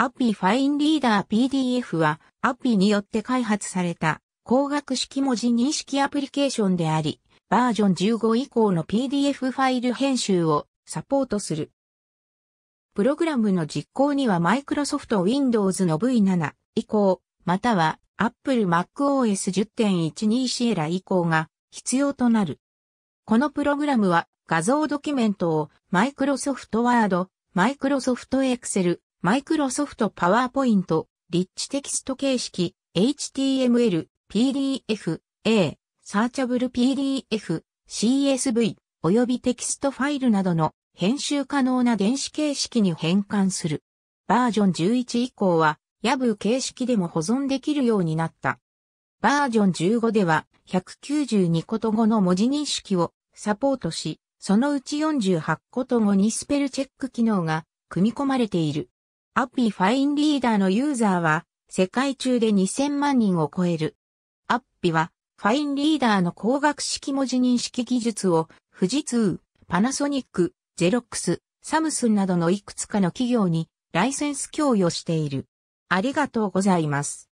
アピ p ファインリーダー PDF はアピ p によって開発された光学式文字認識アプリケーションであり、バージョン15以降の PDF ファイル編集をサポートする。プログラムの実行には Microsoft Windows の V7 以降、または Apple MacOS 10.12シエラ以降が必要となる。このプログラムは画像ドキュメントを Microsoft Word、Microsoft Excel、マイクロソフトパワーポイント、リッチテキスト形式、HTML、PDF、A、サーチャブル PDF、CSV、及びテキストファイルなどの編集可能な電子形式に変換する。バージョン11以降は、ヤブ形式でも保存できるようになった。バージョン15では、192こと語の文字認識をサポートし、そのうち48こと語にスペルチェック機能が組み込まれている。アッピーファインリーダーのユーザーは世界中で2000万人を超える。アッピはファインリーダーの光学式文字認識技術を富士通、パナソニック、ゼロックス、サムスンなどのいくつかの企業にライセンス供与している。ありがとうございます。